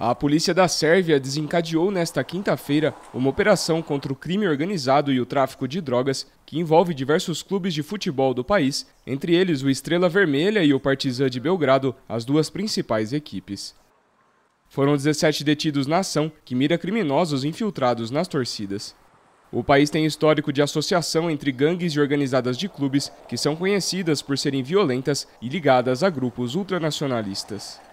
A polícia da Sérvia desencadeou nesta quinta-feira uma operação contra o crime organizado e o tráfico de drogas que envolve diversos clubes de futebol do país, entre eles o Estrela Vermelha e o Partizan de Belgrado, as duas principais equipes. Foram 17 detidos na ação, que mira criminosos infiltrados nas torcidas. O país tem histórico de associação entre gangues e organizadas de clubes que são conhecidas por serem violentas e ligadas a grupos ultranacionalistas.